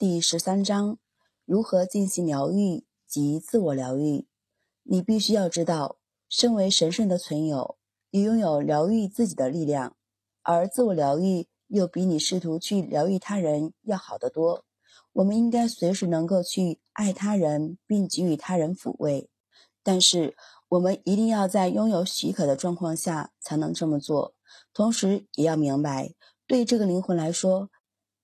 第十三章，如何进行疗愈及自我疗愈？你必须要知道，身为神圣的存有，你拥有疗愈自己的力量，而自我疗愈又比你试图去疗愈他人要好得多。我们应该随时能够去爱他人，并给予他人抚慰，但是我们一定要在拥有许可的状况下才能这么做。同时，也要明白，对这个灵魂来说。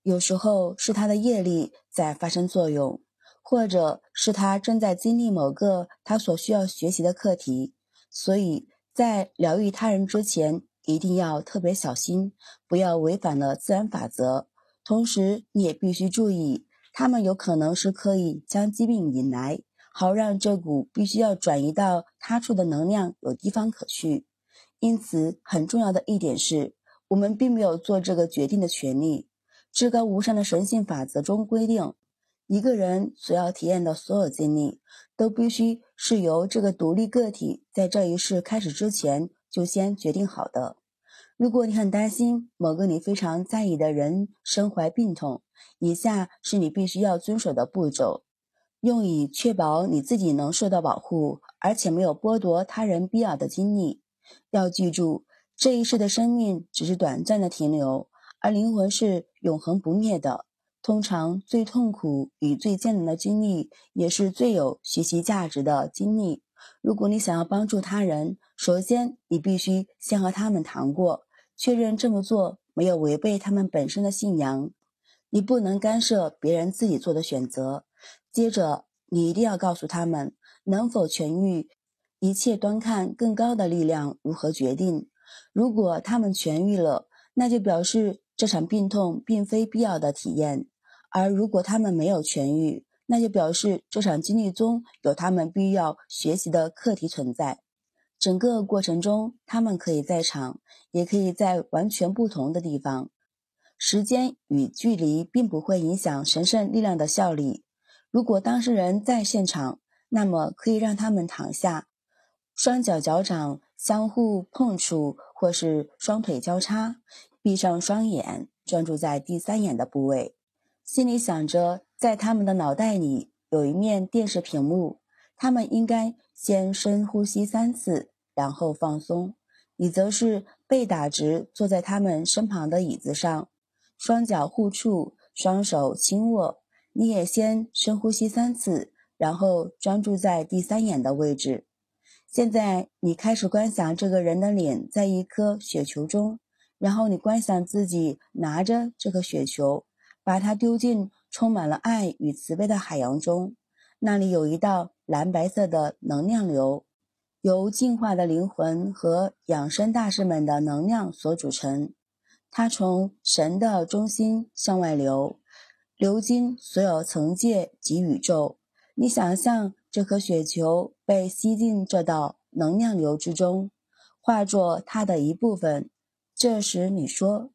有时候是他的业力在发生作用，或者是他正在经历某个他所需要学习的课题。所以在疗愈他人之前，一定要特别小心，不要违反了自然法则。同时，你也必须注意，他们有可能是可以将疾病引来，好让这股必须要转移到他处的能量有地方可去。因此，很重要的一点是我们并没有做这个决定的权利。至高无上的神性法则中规定，一个人所要体验的所有经历，都必须是由这个独立个体在这一世开始之前就先决定好的。如果你很担心某个你非常在意的人身怀病痛，以下是你必须要遵守的步骤，用以确保你自己能受到保护，而且没有剥夺他人必要的经历。要记住，这一世的生命只是短暂的停留，而灵魂是。永恒不灭的，通常最痛苦与最艰难的经历，也是最有学习价值的经历。如果你想要帮助他人，首先你必须先和他们谈过，确认这么做没有违背他们本身的信仰。你不能干涉别人自己做的选择。接着，你一定要告诉他们，能否痊愈，一切端看更高的力量如何决定。如果他们痊愈了，那就表示。这场病痛并非必要的体验，而如果他们没有痊愈，那就表示这场经历中有他们必要学习的课题存在。整个过程中，他们可以在场，也可以在完全不同的地方。时间与距离并不会影响神圣力量的效力。如果当事人在现场，那么可以让他们躺下，双脚脚掌相互碰触，或是双腿交叉。闭上双眼，专注在第三眼的部位，心里想着，在他们的脑袋里有一面电视屏幕，他们应该先深呼吸三次，然后放松。你则是背打直，坐在他们身旁的椅子上，双脚互触，双手轻握。你也先深呼吸三次，然后专注在第三眼的位置。现在你开始观想这个人的脸在一颗雪球中。然后你观想自己拿着这颗雪球，把它丢进充满了爱与慈悲的海洋中。那里有一道蓝白色的能量流，由进化的灵魂和养生大师们的能量所组成。它从神的中心向外流，流经所有层界及宇宙。你想象这颗雪球被吸进这道能量流之中，化作它的一部分。这时你说：“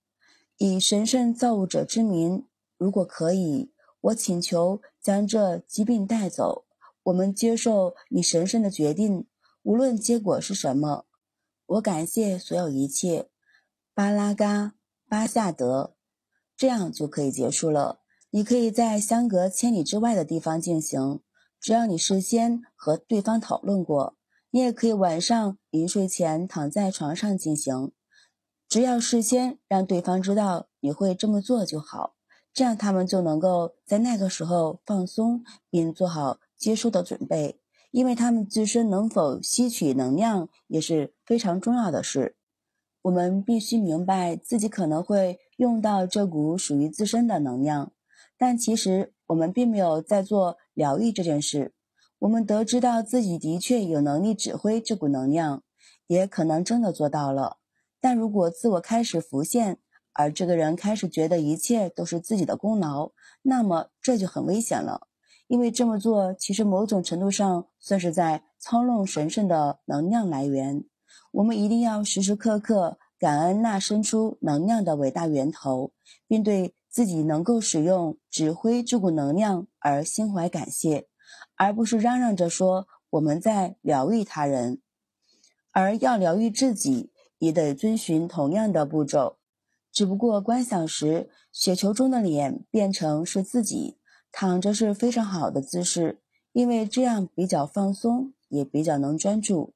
以神圣造物者之名，如果可以，我请求将这疾病带走。我们接受你神圣的决定，无论结果是什么，我感谢所有一切。”巴拉嘎巴夏德，这样就可以结束了。你可以在相隔千里之外的地方进行，只要你事先和对方讨论过。你也可以晚上临睡前躺在床上进行。只要事先让对方知道你会这么做就好，这样他们就能够在那个时候放松并做好接收的准备。因为他们自身能否吸取能量也是非常重要的事。我们必须明白自己可能会用到这股属于自身的能量，但其实我们并没有在做疗愈这件事。我们得知到自己的确有能力指挥这股能量，也可能真的做到了。但如果自我开始浮现，而这个人开始觉得一切都是自己的功劳，那么这就很危险了，因为这么做其实某种程度上算是在操弄神圣的能量来源。我们一定要时时刻刻感恩那伸出能量的伟大源头，并对自己能够使用、指挥这股能量而心怀感谢，而不是嚷嚷着说我们在疗愈他人，而要疗愈自己。也得遵循同样的步骤，只不过观想时雪球中的脸变成是自己。躺着是非常好的姿势，因为这样比较放松，也比较能专注。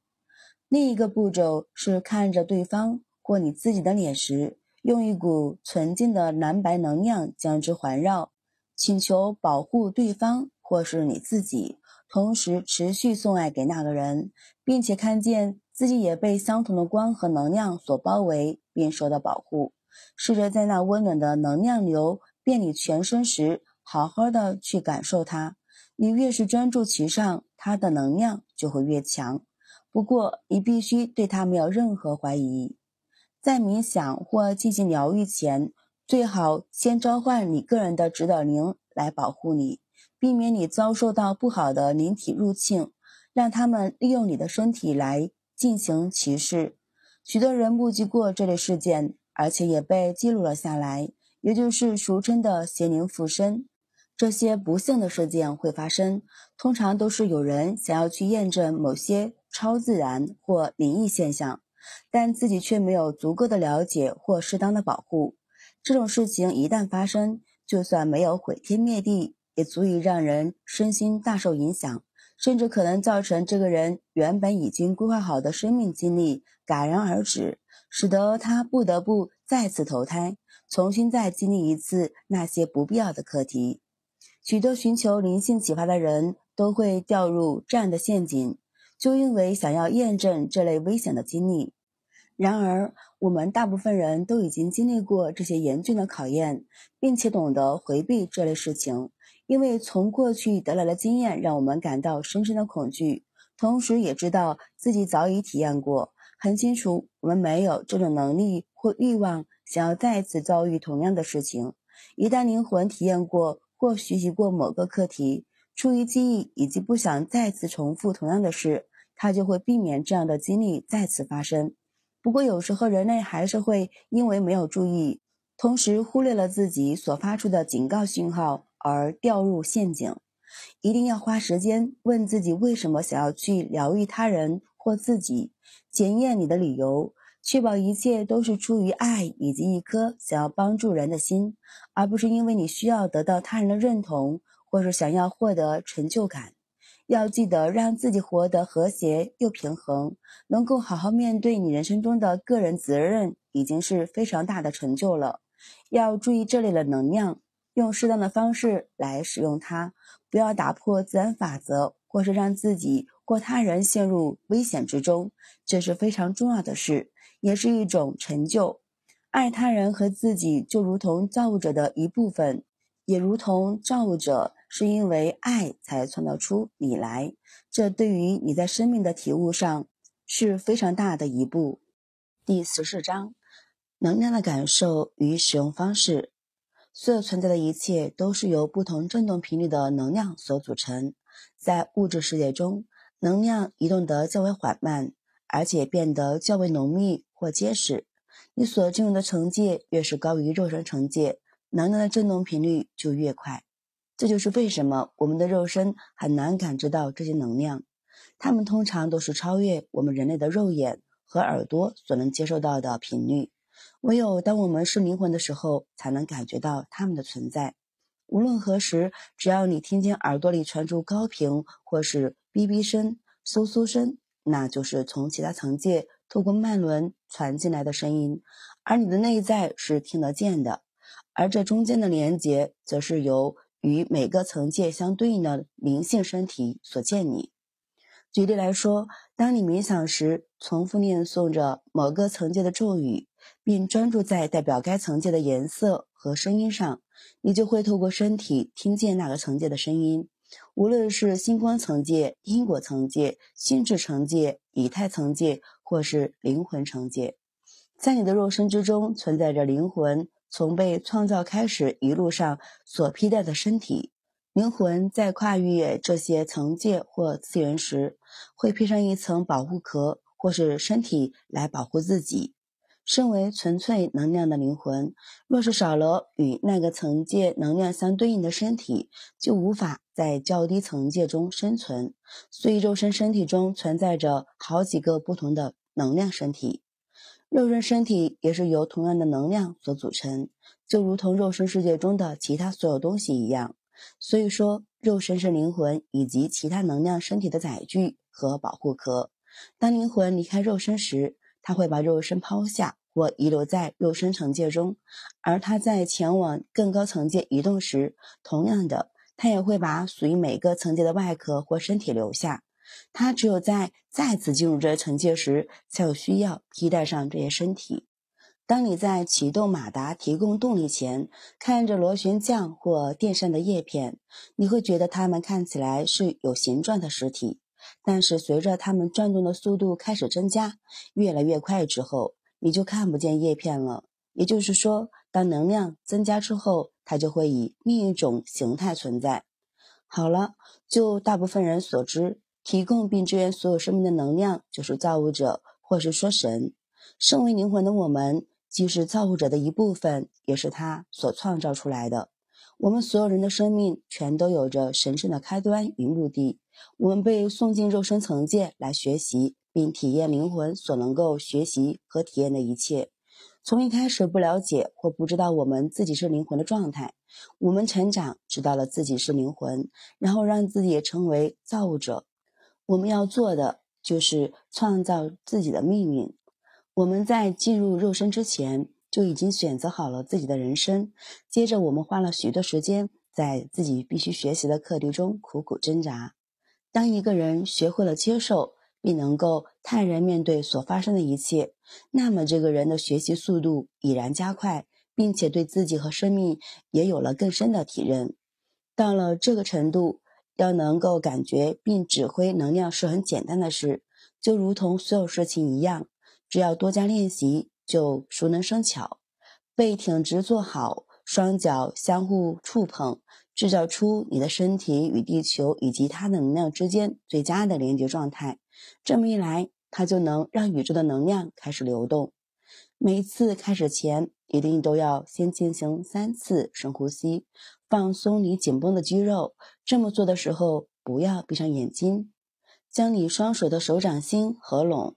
另一个步骤是看着对方或你自己的脸时，用一股纯净的蓝白能量将之环绕，请求保护对方或是你自己，同时持续送爱给那个人，并且看见。自己也被相同的光和能量所包围，并受到保护。试着在那温暖的能量流遍你全身时，好好的去感受它。你越是专注其上，它的能量就会越强。不过，你必须对它没有任何怀疑。在冥想或进行疗愈前，最好先召唤你个人的指导灵来保护你，避免你遭受到不好的灵体入侵，让他们利用你的身体来。进行歧视，许多人目击过这类事件，而且也被记录了下来，也就是俗称的邪灵附身。这些不幸的事件会发生，通常都是有人想要去验证某些超自然或灵异现象，但自己却没有足够的了解或适当的保护。这种事情一旦发生，就算没有毁天灭地，也足以让人身心大受影响。甚至可能造成这个人原本已经规划好的生命经历戛然而止，使得他不得不再次投胎，重新再经历一次那些不必要的课题。许多寻求灵性启发的人都会掉入这样的陷阱，就因为想要验证这类危险的经历。然而，我们大部分人都已经经历过这些严峻的考验，并且懂得回避这类事情。因为从过去得来的经验让我们感到深深的恐惧，同时也知道自己早已体验过，很清楚我们没有这种能力或欲望想要再次遭遇同样的事情。一旦灵魂体验过或学习过某个课题，出于记忆以及不想再次重复同样的事，它就会避免这样的经历再次发生。不过，有时候人类还是会因为没有注意，同时忽略了自己所发出的警告信号。而掉入陷阱，一定要花时间问自己为什么想要去疗愈他人或自己，检验你的理由，确保一切都是出于爱以及一颗想要帮助人的心，而不是因为你需要得到他人的认同或是想要获得成就感。要记得让自己活得和谐又平衡，能够好好面对你人生中的个人责任，已经是非常大的成就了。要注意这里的能量。用适当的方式来使用它，不要打破自然法则，或是让自己或他人陷入危险之中，这是非常重要的事，也是一种成就。爱他人和自己，就如同造物者的一部分，也如同造物者是因为爱才创造出你来。这对于你在生命的体悟上是非常大的一步。第十四章：能量的感受与使用方式。所有存在的一切都是由不同振动频率的能量所组成。在物质世界中，能量移动得较为缓慢，而且变得较为浓密或结实。你所进入的成界越是高于肉身成界，能量的振动频率就越快。这就是为什么我们的肉身很难感知到这些能量，它们通常都是超越我们人类的肉眼和耳朵所能接受到的频率。唯有当我们是灵魂的时候，才能感觉到他们的存在。无论何时，只要你听见耳朵里传出高频或是哔哔声、嗖嗖声，那就是从其他层界透过脉轮传进来的声音，而你的内在是听得见的。而这中间的连接，则是由与每个层界相对应的灵性身体所建立。举例来说，当你冥想时，重复念诵着某个层界的咒语。并专注在代表该层界的颜色和声音上，你就会透过身体听见那个层界的声音，无论是星光层界、因果层界、心智层界、以太层界，或是灵魂层界。在你的肉身之中存在着灵魂，从被创造开始一路上所披戴的身体。灵魂在跨越这些层界或次元时，会披上一层保护壳或是身体来保护自己。身为纯粹能量的灵魂，若是少了与那个层界能量相对应的身体，就无法在较低层界中生存。所以，肉身身体中存在着好几个不同的能量身体。肉身身体也是由同样的能量所组成，就如同肉身世界中的其他所有东西一样。所以说，肉身是灵魂以及其他能量身体的载具和保护壳。当灵魂离开肉身时，他会把肉身抛下或遗留在肉身层界中，而他在前往更高层界移动时，同样的，他也会把属于每个层界的外壳或身体留下。他只有在再次进入这层界时，才有需要替代上这些身体。当你在启动马达提供动力前，看着螺旋桨或电扇的叶片，你会觉得它们看起来是有形状的实体。但是随着它们转动的速度开始增加，越来越快之后，你就看不见叶片了。也就是说，当能量增加之后，它就会以另一种形态存在。好了，就大部分人所知，提供并支援所有生命的能量就是造物者，或是说神。身为灵魂的我们，既是造物者的一部分，也是他所创造出来的。我们所有人的生命全都有着神圣的开端与目的。我们被送进肉身层界来学习并体验灵魂所能够学习和体验的一切。从一开始不了解或不知道我们自己是灵魂的状态，我们成长知道了自己是灵魂，然后让自己成为造物者。我们要做的就是创造自己的命运。我们在进入肉身之前。就已经选择好了自己的人生。接着，我们花了许多时间在自己必须学习的课题中苦苦挣扎。当一个人学会了接受，并能够泰然面对所发生的一切，那么这个人的学习速度已然加快，并且对自己和生命也有了更深的体认。到了这个程度，要能够感觉并指挥能量是很简单的事，就如同所有事情一样，只要多加练习。就熟能生巧，背挺直，坐好，双脚相互触碰，制造出你的身体与地球以及它的能量之间最佳的连接状态。这么一来，它就能让宇宙的能量开始流动。每次开始前，一定都要先进行三次深呼吸，放松你紧绷的肌肉。这么做的时候，不要闭上眼睛，将你双手的手掌心合拢，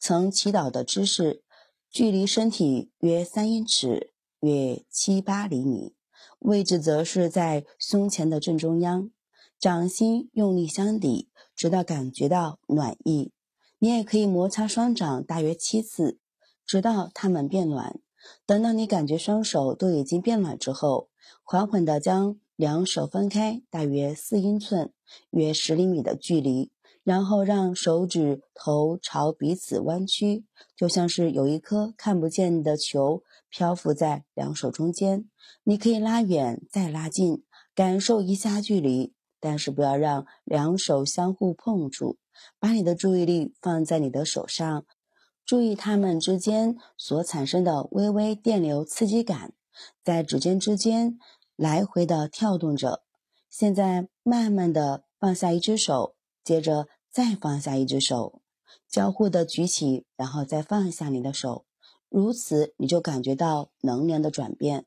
呈祈祷的姿势。距离身体约三英尺，约七八厘米，位置则是在胸前的正中央。掌心用力相抵，直到感觉到暖意。你也可以摩擦双掌大约七次，直到它们变暖。等到你感觉双手都已经变暖之后，缓缓地将两手分开，大约四英寸，约十厘米的距离。然后让手指头朝彼此弯曲，就像是有一颗看不见的球漂浮在两手中间。你可以拉远再拉近，感受一下距离，但是不要让两手相互碰触。把你的注意力放在你的手上，注意它们之间所产生的微微电流刺激感，在指尖之间来回的跳动着。现在慢慢的放下一只手，接着。再放下一只手，交互的举起，然后再放下你的手，如此你就感觉到能量的转变。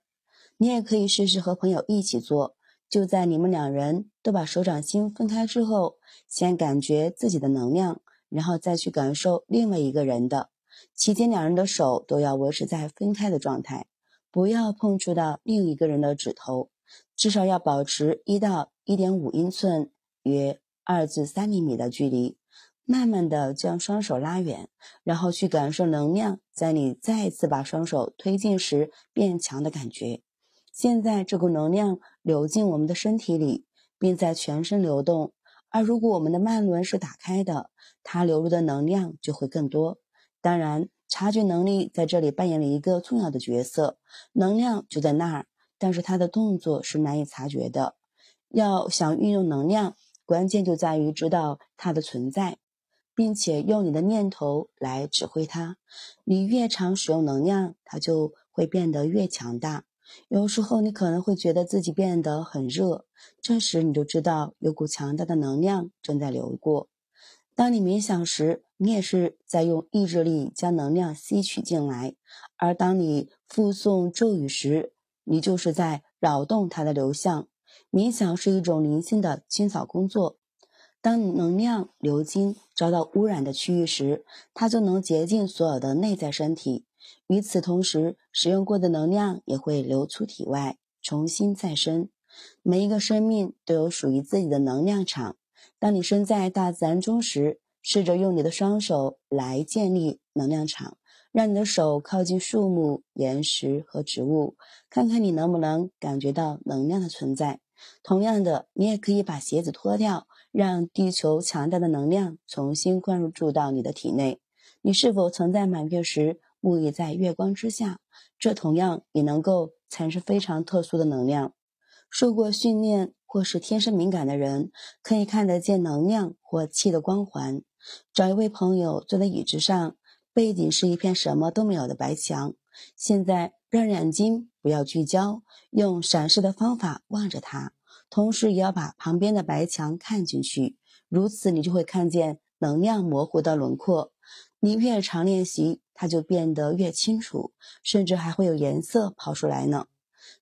你也可以试试和朋友一起做，就在你们两人都把手掌心分开之后，先感觉自己的能量，然后再去感受另外一个人的。期间两人的手都要维持在分开的状态，不要碰触到另一个人的指头，至少要保持一到一点五英寸约。二至三厘米的距离，慢慢的将双手拉远，然后去感受能量在你再次把双手推进时变强的感觉。现在这股能量流进我们的身体里，并在全身流动。而如果我们的脉轮是打开的，它流入的能量就会更多。当然，察觉能力在这里扮演了一个重要的角色。能量就在那儿，但是它的动作是难以察觉的。要想运用能量。关键就在于知道它的存在，并且用你的念头来指挥它。你越常使用能量，它就会变得越强大。有时候你可能会觉得自己变得很热，这时你就知道有股强大的能量正在流过。当你冥想时，你也是在用意志力将能量吸取进来；而当你附送咒语时，你就是在扰动它的流向。冥想是一种灵性的清扫工作。当能量流经遭到污染的区域时，它就能竭尽所有的内在身体。与此同时，使用过的能量也会流出体外，重新再生。每一个生命都有属于自己的能量场。当你身在大自然中时，试着用你的双手来建立能量场。让你的手靠近树木、岩石和植物，看看你能不能感觉到能量的存在。同样的，你也可以把鞋子脱掉，让地球强大的能量重新灌入住到你的体内。你是否曾在满月时沐浴在月光之下？这同样也能够产生非常特殊的能量。受过训练或是天生敏感的人可以看得见能量或气的光环。找一位朋友坐在椅子上。背景是一片什么都没有的白墙。现在让眼睛不要聚焦，用闪视的方法望着它，同时也要把旁边的白墙看进去。如此，你就会看见能量模糊的轮廓。你越常练习，它就变得越清楚，甚至还会有颜色跑出来呢。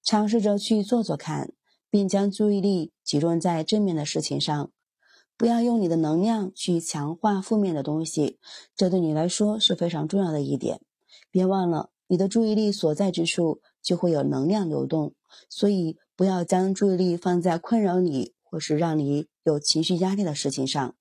尝试着去做做看，并将注意力集中在正面的事情上。不要用你的能量去强化负面的东西，这对你来说是非常重要的一点。别忘了，你的注意力所在之处就会有能量流动，所以不要将注意力放在困扰你或是让你有情绪压力的事情上，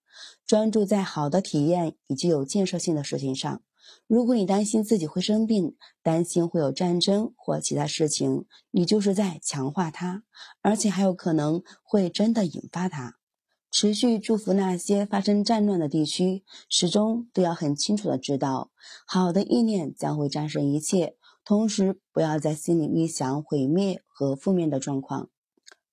专注在好的体验以及有建设性的事情上。如果你担心自己会生病，担心会有战争或其他事情，你就是在强化它，而且还有可能会真的引发它。持续祝福那些发生战乱的地区，始终都要很清楚的知道，好的意念将会战胜一切。同时，不要在心里预想毁灭和负面的状况。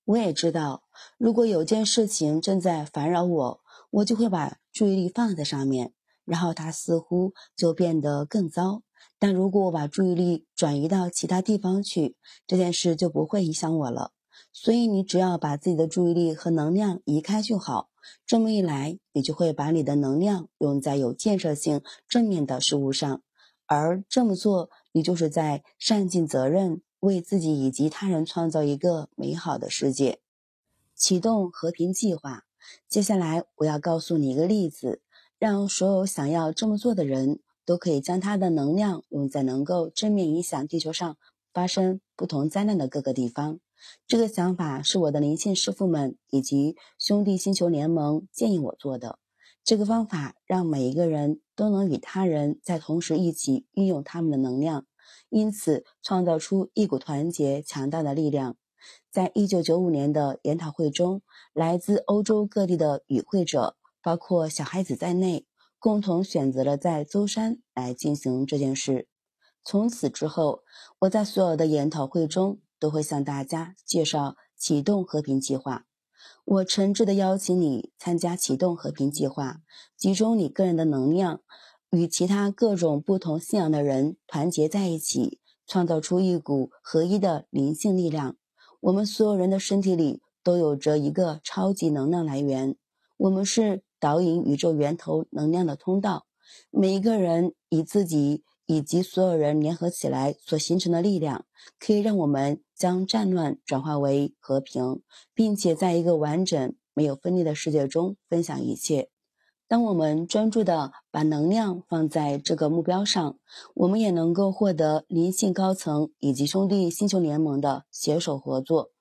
我也知道，如果有件事情正在烦扰我，我就会把注意力放在上面，然后它似乎就变得更糟。但如果我把注意力转移到其他地方去，这件事就不会影响我了。所以你只要把自己的注意力和能量移开就好，这么一来，你就会把你的能量用在有建设性、正面的事物上，而这么做，你就是在善尽责任，为自己以及他人创造一个美好的世界。启动和平计划。接下来我要告诉你一个例子，让所有想要这么做的人，都可以将他的能量用在能够正面影响地球上发生不同灾难的各个地方。这个想法是我的灵性师傅们以及兄弟星球联盟建议我做的。这个方法让每一个人都能与他人在同时一起运用他们的能量，因此创造出一股团结强大的力量。在一九九五年的研讨会中，来自欧洲各地的与会者，包括小孩子在内，共同选择了在舟山来进行这件事。从此之后，我在所有的研讨会中。都会向大家介绍启动和平计划。我诚挚的邀请你参加启动和平计划，集中你个人的能量，与其他各种不同信仰的人团结在一起，创造出一股合一的灵性力量。我们所有人的身体里都有着一个超级能量来源，我们是导引宇宙源头能量的通道。每一个人以自己以及所有人联合起来所形成的力量，可以让我们。将战乱转化为和平，并且在一个完整、没有分裂的世界中分享一切。当我们专注地把能量放在这个目标上，我们也能够获得灵性高层以及兄弟星球联盟的携手合作。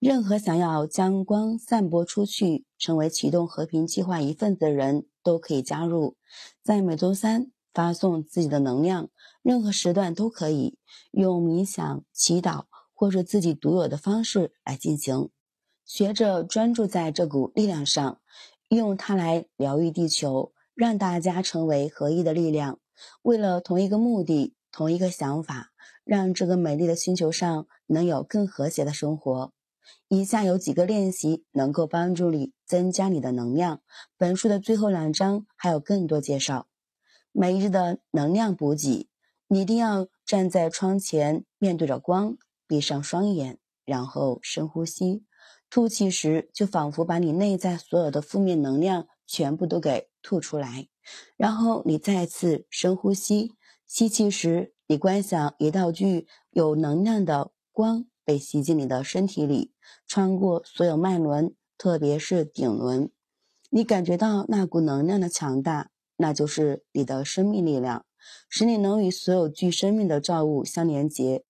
任何想要将光散播出去、成为启动和平计划一份子的人都可以加入。在每周三发送自己的能量，任何时段都可以用冥想、祈祷。或者自己独有的方式来进行，学着专注在这股力量上，用它来疗愈地球，让大家成为合一的力量，为了同一个目的、同一个想法，让这个美丽的星球上能有更和谐的生活。以下有几个练习能够帮助你增加你的能量。本书的最后两章还有更多介绍。每日的能量补给，你一定要站在窗前，面对着光。闭上双眼，然后深呼吸。吐气时，就仿佛把你内在所有的负面能量全部都给吐出来。然后你再次深呼吸，吸气时，你观想一道具有能量的光被吸进你的身体里，穿过所有脉轮，特别是顶轮。你感觉到那股能量的强大，那就是你的生命力量，使你能与所有具生命的造物相连接。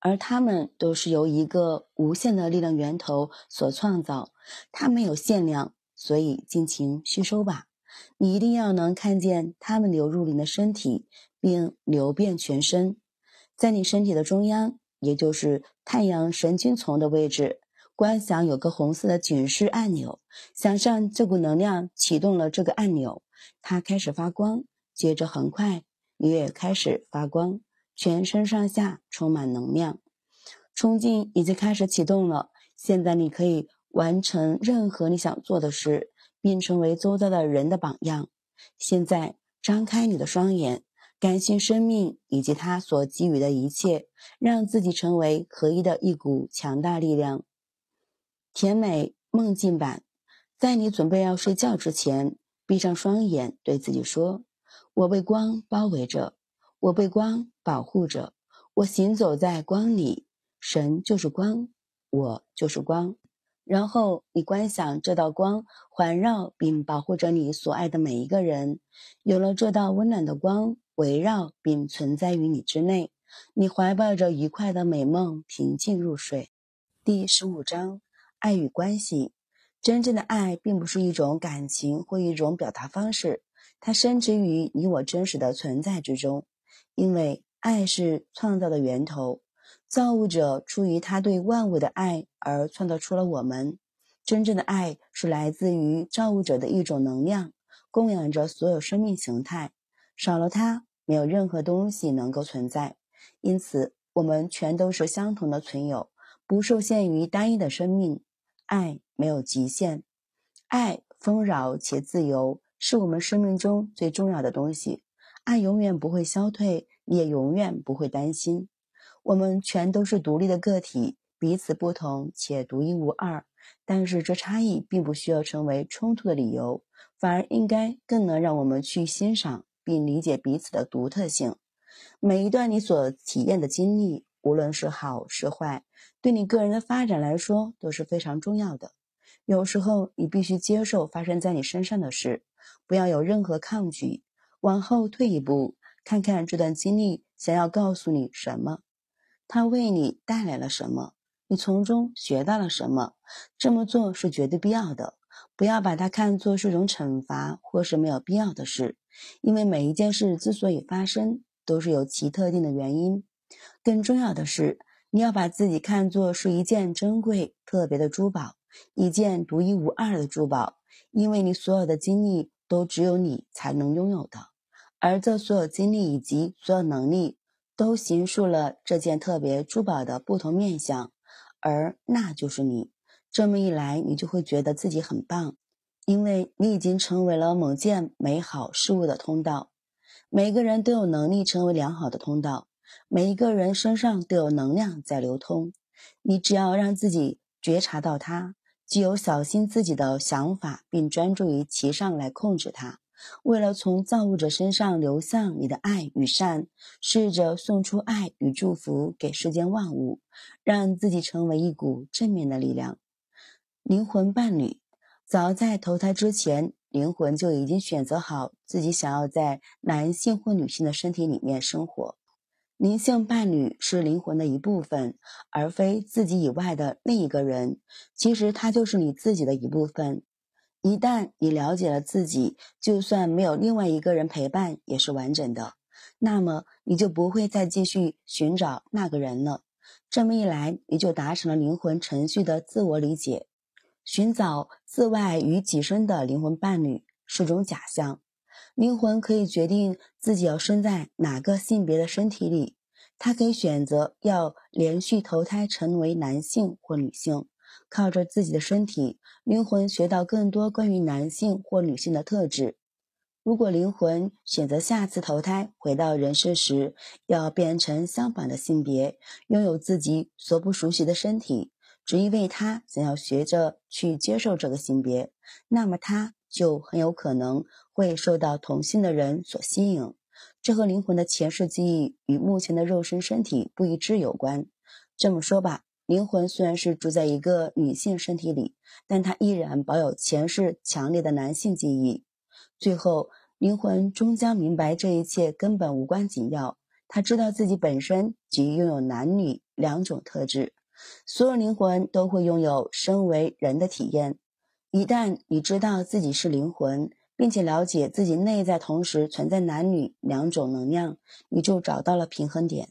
而它们都是由一个无限的力量源头所创造，它没有限量，所以尽情吸收吧。你一定要能看见它们流入你的身体，并流遍全身。在你身体的中央，也就是太阳神经丛的位置，观想有个红色的警示按钮，想象这股能量启动了这个按钮，它开始发光，接着很快你也开始发光。全身上下充满能量，冲劲已经开始启动了。现在你可以完成任何你想做的事，并成为周遭的人的榜样。现在张开你的双眼，感谢生命以及他所给予的一切，让自己成为合一的一股强大力量。甜美梦境版，在你准备要睡觉之前，闭上双眼，对自己说：“我被光包围着。”我被光保护着，我行走在光里，神就是光，我就是光。然后你观想这道光环绕并保护着你所爱的每一个人，有了这道温暖的光围绕并存在于你之内，你怀抱着愉快的美梦，平静入睡。第十五章爱与关系，真正的爱并不是一种感情或一种表达方式，它深植于你我真实的存在之中。因为爱是创造的源头，造物者出于他对万物的爱而创造出了我们。真正的爱是来自于造物者的一种能量，供养着所有生命形态。少了它，没有任何东西能够存在。因此，我们全都是相同的存有，不受限于单一的生命。爱没有极限，爱丰饶且自由，是我们生命中最重要的东西。爱永远不会消退，你也永远不会担心。我们全都是独立的个体，彼此不同且独一无二。但是这差异并不需要成为冲突的理由，反而应该更能让我们去欣赏并理解彼此的独特性。每一段你所体验的经历，无论是好是坏，对你个人的发展来说都是非常重要的。有时候你必须接受发生在你身上的事，不要有任何抗拒。往后退一步，看看这段经历想要告诉你什么，它为你带来了什么，你从中学到了什么。这么做是绝对必要的，不要把它看作是一种惩罚或是没有必要的事，因为每一件事之所以发生，都是有其特定的原因。更重要的是，你要把自己看作是一件珍贵特别的珠宝，一件独一无二的珠宝，因为你所有的经历都只有你才能拥有的。而这所有经历以及所有能力，都形塑了这件特别珠宝的不同面相，而那就是你。这么一来，你就会觉得自己很棒，因为你已经成为了某件美好事物的通道。每个人都有能力成为良好的通道，每一个人身上都有能量在流通。你只要让自己觉察到它，具有小心自己的想法，并专注于其上来控制它。为了从造物者身上流向你的爱与善，试着送出爱与祝福给世间万物，让自己成为一股正面的力量。灵魂伴侣，早在投胎之前，灵魂就已经选择好自己想要在男性或女性的身体里面生活。灵性伴侣是灵魂的一部分，而非自己以外的另一个人。其实他就是你自己的一部分。一旦你了解了自己，就算没有另外一个人陪伴，也是完整的。那么，你就不会再继续寻找那个人了。这么一来，你就达成了灵魂程序的自我理解。寻找自外与己身的灵魂伴侣是种假象。灵魂可以决定自己要生在哪个性别的身体里，它可以选择要连续投胎成为男性或女性。靠着自己的身体、灵魂学到更多关于男性或女性的特质。如果灵魂选择下次投胎回到人世时，要变成相反的性别，拥有自己所不熟悉的身体，只因为他想要学着去接受这个性别，那么他就很有可能会受到同性的人所吸引。这和灵魂的前世记忆与目前的肉身身体不一致有关。这么说吧。灵魂虽然是住在一个女性身体里，但它依然保有前世强烈的男性记忆。最后，灵魂终将明白这一切根本无关紧要。她知道自己本身即拥有男女两种特质，所有灵魂都会拥有身为人的体验。一旦你知道自己是灵魂，并且了解自己内在同时存在男女两种能量，你就找到了平衡点。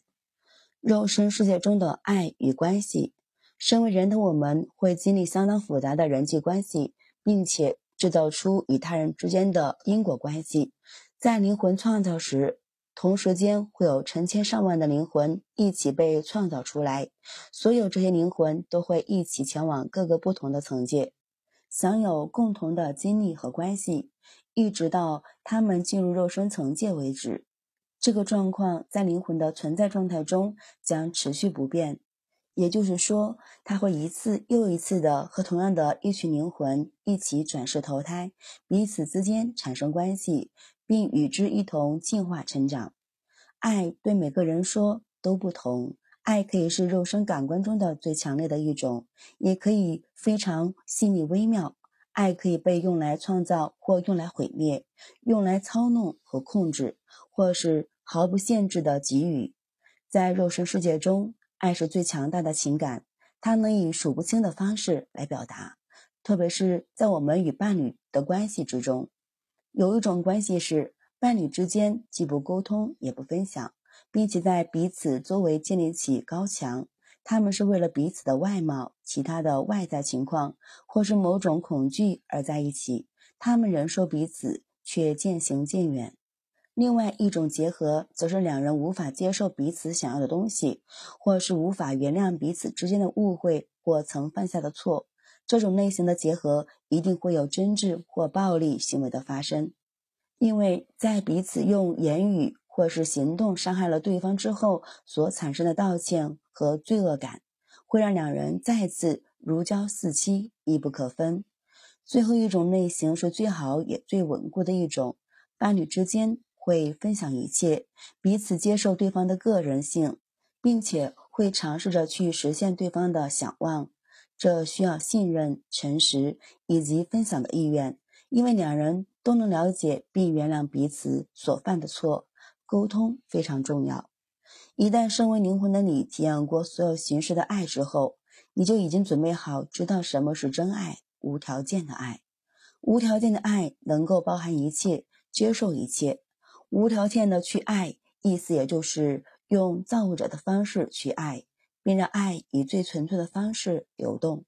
肉身世界中的爱与关系，身为人的我们会经历相当复杂的人际关系，并且制造出与他人之间的因果关系。在灵魂创造时，同时间会有成千上万的灵魂一起被创造出来，所有这些灵魂都会一起前往各个不同的层界，享有共同的经历和关系，一直到他们进入肉身层界为止。这个状况在灵魂的存在状态中将持续不变，也就是说，他会一次又一次的和同样的一群灵魂一起转世投胎，彼此之间产生关系，并与之一同进化成长。爱对每个人说都不同，爱可以是肉身感官中的最强烈的一种，也可以非常细腻微妙。爱可以被用来创造或用来毁灭，用来操弄和控制，或是。毫不限制的给予，在肉身世界中，爱是最强大的情感，它能以数不清的方式来表达。特别是在我们与伴侣的关系之中，有一种关系是伴侣之间既不沟通也不分享，并且在彼此周围建立起高墙。他们是为了彼此的外貌、其他的外在情况，或是某种恐惧而在一起。他们忍受彼此，却渐行渐远。另外一种结合，则是两人无法接受彼此想要的东西，或是无法原谅彼此之间的误会或曾犯下的错。这种类型的结合一定会有争执或暴力行为的发生，因为在彼此用言语或是行动伤害了对方之后所产生的道歉和罪恶感，会让两人再次如胶似漆、密不可分。最后一种类型是最好也最稳固的一种，伴侣之间。会分享一切，彼此接受对方的个人性，并且会尝试着去实现对方的想望。这需要信任、诚实以及分享的意愿，因为两人都能了解并原谅彼此所犯的错。沟通非常重要。一旦身为灵魂的你体验过所有形式的爱之后，你就已经准备好知道什么是真爱——无条件的爱。无条件的爱能够包含一切，接受一切。无条件的去爱，意思也就是用造物者的方式去爱，并让爱以最纯粹的方式流动。